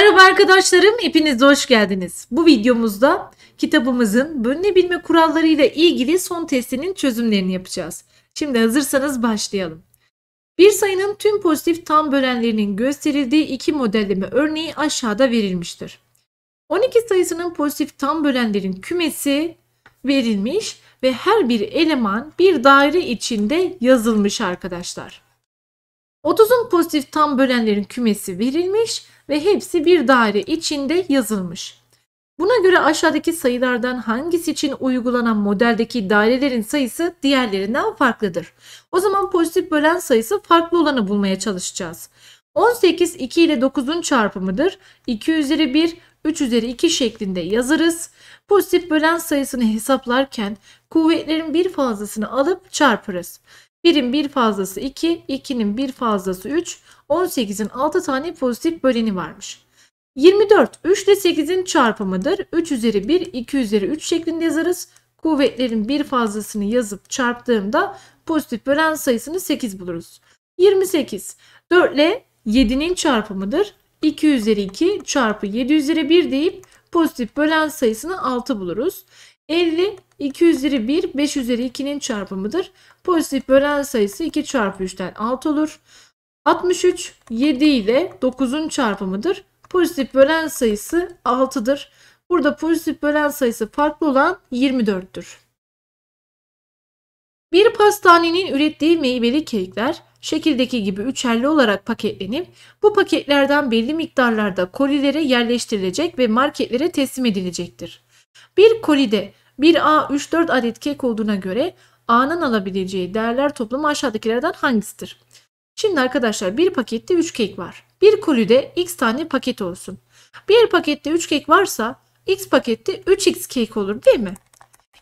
Merhaba arkadaşlarım, hepiniz hoş geldiniz. Bu videomuzda kitabımızın bölünebilme kuralları ile ilgili son testinin çözümlerini yapacağız. Şimdi hazırsanız başlayalım. Bir sayının tüm pozitif tam bölenlerinin gösterildiği iki modelleme örneği aşağıda verilmiştir. 12 sayısının pozitif tam bölenlerin kümesi verilmiş ve her bir eleman bir daire içinde yazılmış arkadaşlar. 30'un pozitif tam bölenlerin kümesi verilmiş ve hepsi bir daire içinde yazılmış. Buna göre aşağıdaki sayılardan hangisi için uygulanan modeldeki dairelerin sayısı diğerlerinden farklıdır. O zaman pozitif bölen sayısı farklı olanı bulmaya çalışacağız. 18 2 ile 9'un çarpımıdır. 2 üzeri 1, 3 üzeri 2 şeklinde yazarız. Pozitif bölen sayısını hesaplarken kuvvetlerin bir fazlasını alıp çarpırız. 1'in bir fazlası 2, 2'nin bir fazlası 3, 18'in 6 tane pozitif böleni varmış. 24 3 ile 8'in çarpımıdır. 3 üzeri 1, 2 üzeri 3 şeklinde yazarız. Kuvvetlerin bir fazlasını yazıp çarptığımda pozitif bölen sayısını 8 buluruz. 28 4 ile 7'nin çarpımıdır. 2 üzeri 2 çarpı 7 üzeri 1 deyip pozitif bölen sayısını 6 buluruz. 50, 2 üzeri 1, 5 üzeri 2'nin çarpımıdır. Pozitif bölen sayısı 2 çarpı 3'ten 6 olur. 63, 7 ile 9'un çarpımıdır. Pozitif bölen sayısı 6'dır. Burada pozitif bölen sayısı farklı olan 24'tür. Bir pastanenin ürettiği meyveli kekler şekildeki gibi üçerli olarak paketlenip bu paketlerden belli miktarlarda kolilere yerleştirilecek ve marketlere teslim edilecektir. Bir kolide bir A 3-4 adet kek olduğuna göre A'nın alabileceği değerler toplamı aşağıdakilerden hangisidir? Şimdi arkadaşlar bir pakette 3 kek var. Bir kolide x tane paket olsun. Bir pakette 3 kek varsa x pakette 3x kek olur değil mi?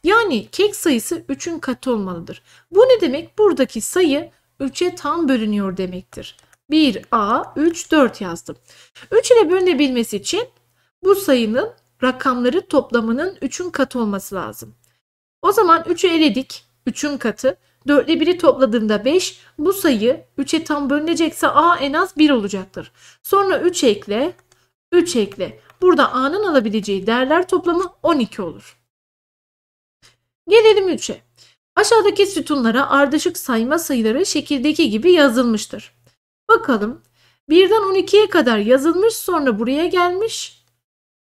Yani kek sayısı 3'ün katı olmalıdır. Bu ne demek? Buradaki sayı 3'e tam bölünüyor demektir. 1, A, 3, 4 yazdım. 3 ile bölünebilmesi için bu sayının rakamları toplamının 3'ün katı olması lazım. O zaman 3'ü eledik. 3'ün katı. 4 ile 1'i topladığımda 5. Bu sayı 3'e tam bölünecekse A en az 1 olacaktır. Sonra 3 ekle. 3 ekle. Burada A'nın alabileceği değerler toplamı 12 olur. Gelelim 3'e. Aşağıdaki sütunlara ardışık sayma sayıları şekildeki gibi yazılmıştır. Bakalım 1'den 12'ye kadar yazılmış sonra buraya gelmiş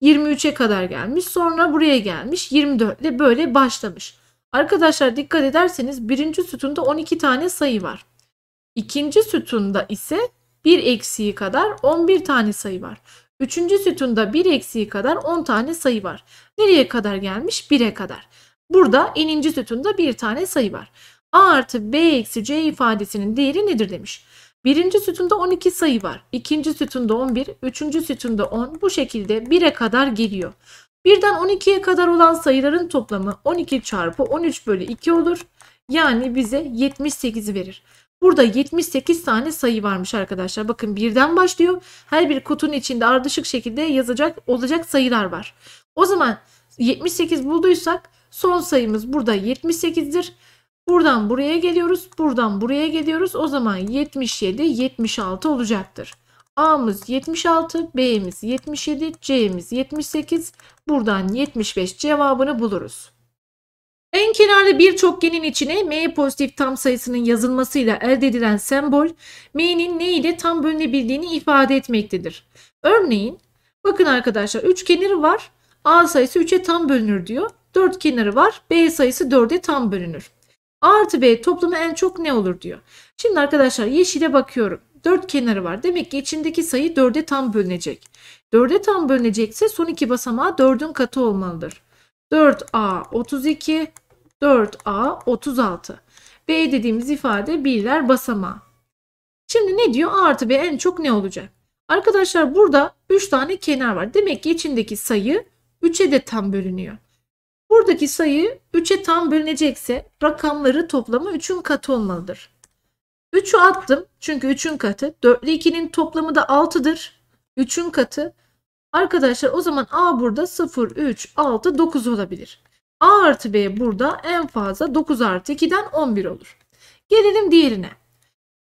23'e kadar gelmiş. Sonra buraya gelmiş. 24 ile böyle başlamış. Arkadaşlar dikkat ederseniz birinci sütunda 12 tane sayı var. İkinci sütunda ise bir eksiği kadar 11 tane sayı var. Üçüncü sütunda bir eksiği kadar 10 tane sayı var. Nereye kadar gelmiş? 1'e kadar. Burada eninci sütunda bir tane sayı var. A artı B eksi C ifadesinin değeri nedir demiş. Birinci sütunda 12 sayı var. ikinci sütunda 11, üçüncü sütunda 10 bu şekilde 1'e kadar geliyor. Birden 12'ye kadar olan sayıların toplamı 12 çarpı 13 bölü 2 olur. Yani bize 78 verir. Burada 78 tane sayı varmış arkadaşlar. Bakın birden başlıyor. Her bir kutunun içinde ardışık şekilde yazacak olacak sayılar var. O zaman 78 bulduysak son sayımız burada 78'dir. Buradan buraya geliyoruz. Buradan buraya geliyoruz. O zaman 77, 76 olacaktır. A'mız 76, B'miz 77, C'miz 78. Buradan 75 cevabını buluruz. En kenarlı bir çokgenin içine m pozitif tam sayısının yazılmasıyla elde edilen sembol m'nin ne ile tam bölünebildiğini ifade etmektedir. Örneğin bakın arkadaşlar 3 kenarı var a sayısı 3'e tam bölünür diyor. 4 kenarı var b sayısı 4'e tam bölünür. A artı B toplamı en çok ne olur diyor. Şimdi arkadaşlar yeşile bakıyorum. 4 kenarı var. Demek ki içindeki sayı 4'e tam bölünecek. 4'e tam bölünecekse son iki basamağı 4'ün katı olmalıdır. 4A 32, 4A 36. B dediğimiz ifade birler basamağı. Şimdi ne diyor? A artı B en çok ne olacak? Arkadaşlar burada 3 tane kenar var. Demek ki içindeki sayı 3'e de tam bölünüyor. Buradaki sayı 3'e tam bölünecekse rakamları toplamı 3'ün katı olmalıdır. 3'ü attım çünkü 3'ün katı. 4 ile 2'nin toplamı da 6'dır. 3'ün katı. Arkadaşlar o zaman A burada 0, 3, 6, 9 olabilir. A artı B burada en fazla 9 artı 2'den 11 olur. Gelelim diğerine.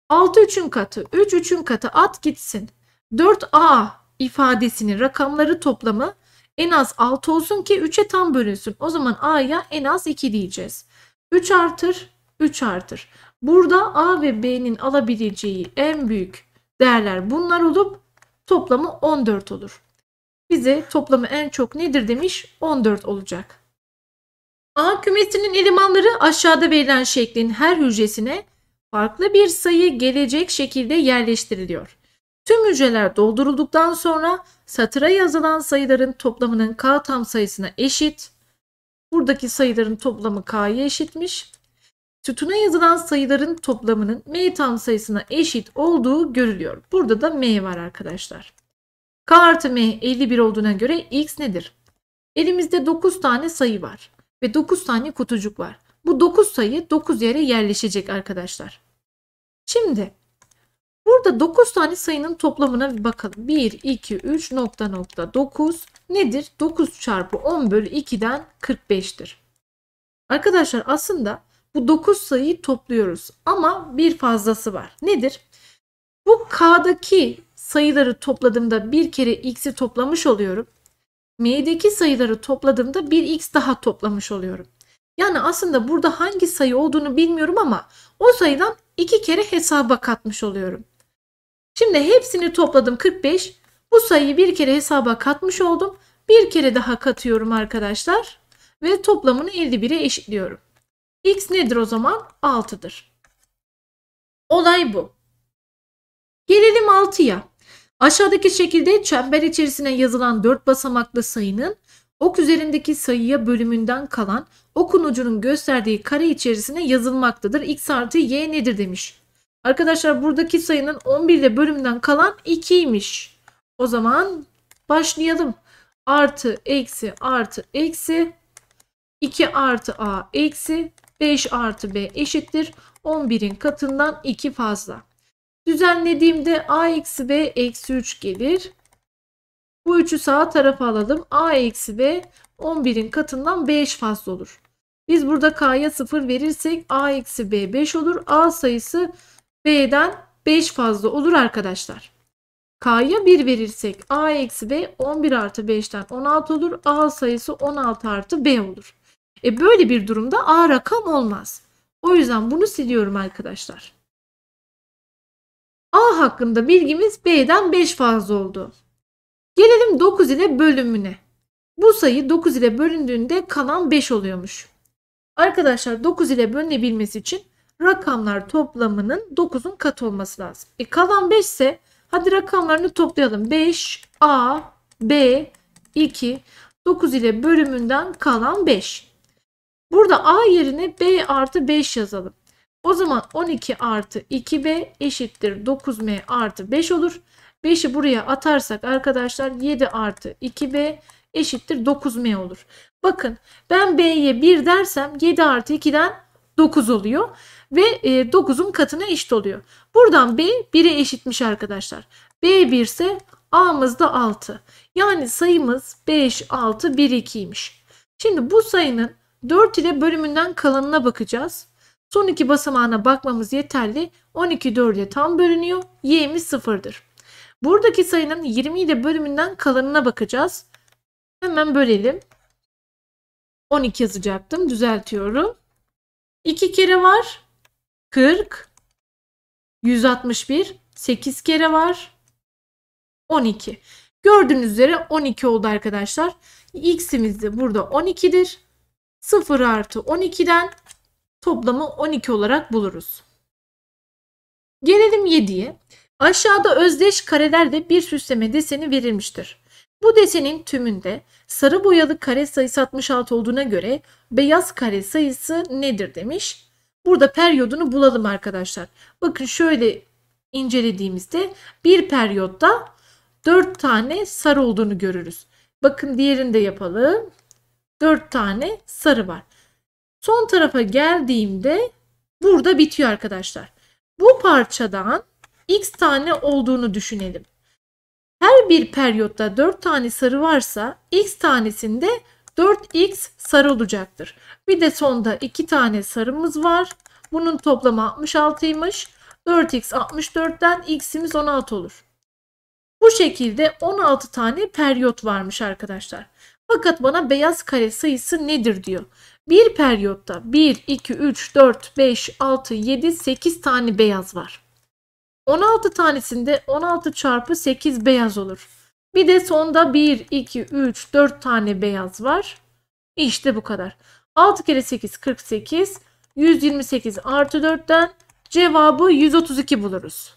6 3'ün katı, 3 3'ün katı at gitsin. 4A ifadesinin rakamları toplamı en az 6 olsun ki 3'e tam bölünsün. O zaman A'ya en az 2 diyeceğiz. 3 artır 3 artır. Burada A ve B'nin alabileceği en büyük değerler bunlar olup toplamı 14 olur. Bize toplamı en çok nedir demiş 14 olacak. A kümesinin elemanları aşağıda verilen şeklin her hücresine farklı bir sayı gelecek şekilde yerleştiriliyor. Tüm hücreler doldurulduktan sonra satıra yazılan sayıların toplamının k tam sayısına eşit. Buradaki sayıların toplamı k'ya eşitmiş. Sütuna yazılan sayıların toplamının m tam sayısına eşit olduğu görülüyor. Burada da m var arkadaşlar. k artı m 51 olduğuna göre x nedir? Elimizde 9 tane sayı var ve 9 tane kutucuk var. Bu 9 sayı 9 yere yerleşecek arkadaşlar. Şimdi Burada 9 tane sayının toplamına bir bakalım. 1, 2, 3 nokta nokta 9 nedir? 9 çarpı 10 bölü 2'den 45'tir. Arkadaşlar aslında bu 9 sayıyı topluyoruz ama bir fazlası var. Nedir? Bu K'daki sayıları topladığımda bir kere x'i toplamış oluyorum. M'deki sayıları topladığımda bir x daha toplamış oluyorum. Yani aslında burada hangi sayı olduğunu bilmiyorum ama o sayıdan iki kere hesaba katmış oluyorum. Şimdi hepsini topladım 45. Bu sayıyı bir kere hesaba katmış oldum. Bir kere daha katıyorum arkadaşlar. Ve toplamını 51'e eşitliyorum. X nedir o zaman? 6'dır. Olay bu. Gelelim 6'ya. Aşağıdaki şekilde çember içerisine yazılan 4 basamaklı sayının ok üzerindeki sayıya bölümünden kalan okun ucunun gösterdiği kare içerisine yazılmaktadır. X artı Y nedir demiş. Arkadaşlar buradaki sayının 11 ile bölümden kalan 2'ymiş. O zaman başlayalım. Artı, eksi, artı, eksi. 2 artı a eksi 5 artı b eşittir. 11'in katından 2 fazla. Düzenlediğimde a eksi b eksi 3 gelir. Bu üçü sağ tarafa alalım. a eksi b 11'in katından 5 fazla olur. Biz burada k'ya 0 verirsek a eksi b 5 olur. a sayısı B'den 5 fazla olur arkadaşlar. K'ya 1 verirsek A eksi B 11 artı 5'ten 16 olur. A sayısı 16 artı B olur. E böyle bir durumda A rakam olmaz. O yüzden bunu siliyorum arkadaşlar. A hakkında bilgimiz B'den 5 fazla oldu. Gelelim 9 ile bölümüne. Bu sayı 9 ile bölündüğünde kalan 5 oluyormuş. Arkadaşlar 9 ile bölünebilmesi için rakamlar toplamının 9'un kat olması lazım. E kalan 5 ise hadi rakamlarını toplayalım. 5, A, B, 2, 9 ile bölümünden kalan 5. Burada A yerine B artı 5 yazalım. O zaman 12 artı 2B eşittir 9M artı 5 olur. 5'i buraya atarsak arkadaşlar 7 artı 2B eşittir 9M olur. Bakın ben B'ye 1 dersem 7 artı 2'den 9 oluyor ve 9'un e, katına eşit oluyor. Buradan B 1'e eşitmiş arkadaşlar. B 1 ise A'mız da 6. Yani sayımız 5, 6, 1, 2'ymiş. Şimdi bu sayının 4 ile bölümünden kalanına bakacağız. Son iki basamağına bakmamız yeterli. 12 ile tam bölünüyor. Y'miz 0'dır. Buradaki sayının 20 ile bölümünden kalanına bakacağız. Hemen bölelim. 12 yazacaktım. Düzeltiyorum. 2 kere var. 40, 161, 8 kere var. 12. Gördüğünüz üzere 12 oldu arkadaşlar. X'imiz de burada 12'dir. 0 artı 12'den toplamı 12 olarak buluruz. Gelelim 7'ye. Aşağıda özdeş karelerde bir süsleme deseni verilmiştir. Bu desenin tümünde sarı boyalı kare sayısı 66 olduğuna göre beyaz kare sayısı nedir demiş. Burada periyodunu bulalım arkadaşlar. Bakın şöyle incelediğimizde bir periyotta 4 tane sarı olduğunu görürüz. Bakın diğerini de yapalım. 4 tane sarı var. Son tarafa geldiğimde burada bitiyor arkadaşlar. Bu parçadan x tane olduğunu düşünelim. Her bir periyotta 4 tane sarı varsa x tanesinde 4x sarı olacaktır. Bir de sonda 2 tane sarımız var. Bunun toplamı 66'ymış. 4x 64'ten x'imiz 16 olur. Bu şekilde 16 tane periyot varmış arkadaşlar. Fakat bana beyaz kare sayısı nedir diyor. Bir periyotta 1, 2, 3, 4, 5, 6, 7, 8 tane beyaz var. 16 tanesinde 16 çarpı 8 beyaz olur. Bir de sonda 1, 2, 3, 4 tane beyaz var. İşte bu kadar. 6 kere 8 48. 128 artı 4'ten cevabı 132 buluruz.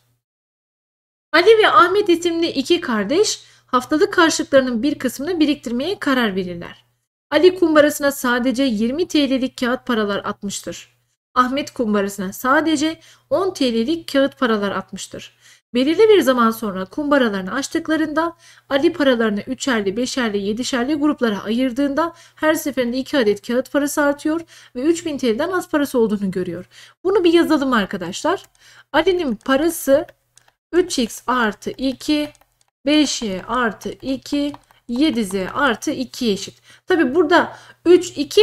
Ali ve Ahmet isimli iki kardeş haftalık karşılıklarının bir kısmını biriktirmeye karar verirler. Ali kumbarasına sadece 20 TL'lik kağıt paralar atmıştır. Ahmet kumbarasına sadece 10 TL'lik kağıt paralar atmıştır. Belirli bir zaman sonra kumbaralarını açtıklarında Ali paralarını üçerli, beşerli, yedişerli gruplara ayırdığında her seferinde iki adet kağıt parası artıyor ve 3000 TL'den az parası olduğunu görüyor. Bunu bir yazalım arkadaşlar. Ali'nin parası 3x artı 2, 5y artı 2, 7z artı 2 eşit. Tabi burada 3, 2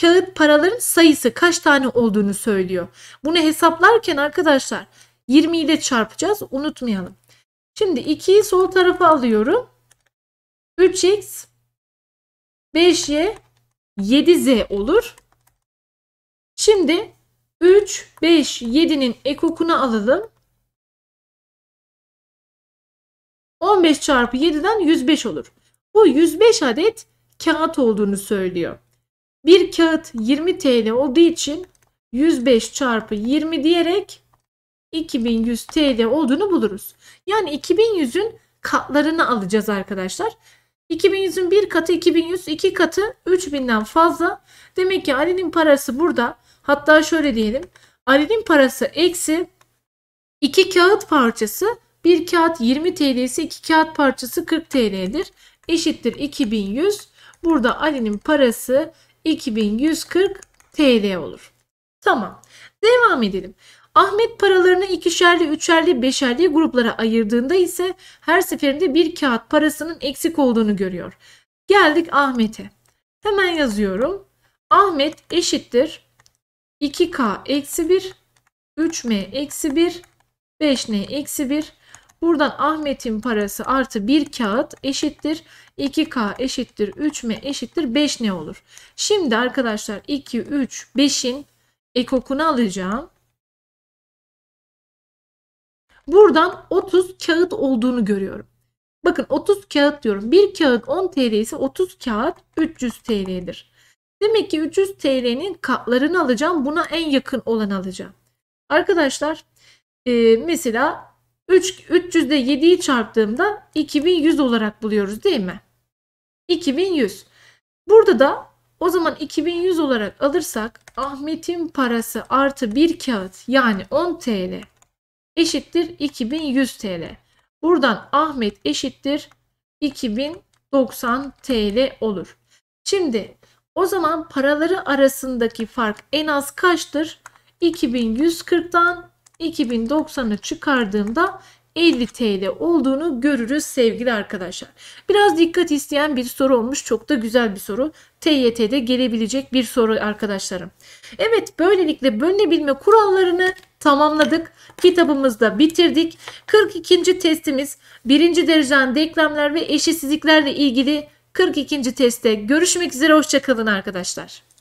kağıt paraların sayısı kaç tane olduğunu söylüyor. Bunu hesaplarken arkadaşlar 20 ile çarpacağız. Unutmayalım. Şimdi 2'yi sol tarafa alıyorum. 3x 5y 7z olur. Şimdi 3, 5, 7'nin ekokunu alalım. 15 çarpı 7'den 105 olur. Bu 105 adet kağıt olduğunu söylüyor. Bir kağıt 20 TL olduğu için 105 çarpı 20 diyerek 2100 TL olduğunu buluruz. Yani 2100'ün katlarını alacağız arkadaşlar. 2100'ün bir katı 2100, iki katı 3000'den fazla. Demek ki Ali'nin parası burada. Hatta şöyle diyelim. Ali'nin parası eksi 2 kağıt parçası Bir kağıt 20 TL ise 2 kağıt parçası 40 TL'dir. Eşittir 2100. Burada Ali'nin parası 2140 TL olur. Tamam. Devam edelim. Ahmet paralarını ikişerli, üçerli, beşerli gruplara ayırdığında ise her seferinde bir kağıt parasının eksik olduğunu görüyor. Geldik Ahmet'e. Hemen yazıyorum. Ahmet eşittir 2K eksi 1, 3M eksi 1, 5N eksi 1. Buradan Ahmet'in parası artı bir kağıt eşittir. 2K eşittir 3M eşittir 5 n olur? Şimdi arkadaşlar 2, 3, 5'in ekokunu alacağım. Buradan 30 kağıt olduğunu görüyorum. Bakın 30 kağıt diyorum. Bir kağıt 10 TL ise 30 kağıt 300 TL'dir. Demek ki 300 TL'nin katlarını alacağım. Buna en yakın olan alacağım. Arkadaşlar e, mesela 3, 300'de 7'yi çarptığımda 2100 olarak buluyoruz değil mi? 2100. Burada da o zaman 2100 olarak alırsak Ahmet'in parası artı bir kağıt yani 10 TL eşittir 2100 TL. Buradan Ahmet eşittir 2090 TL olur. Şimdi o zaman paraları arasındaki fark en az kaçtır? 2140'dan 2090'ı çıkardığımda 50 TL olduğunu görürüz sevgili arkadaşlar. Biraz dikkat isteyen bir soru olmuş. Çok da güzel bir soru. TYT'de gelebilecek bir soru arkadaşlarım. Evet böylelikle bölünebilme kurallarını tamamladık. Kitabımızda bitirdik. 42. testimiz 1. dereceden denklemler ve eşitsizliklerle ilgili 42. testte görüşmek üzere. Hoşçakalın arkadaşlar.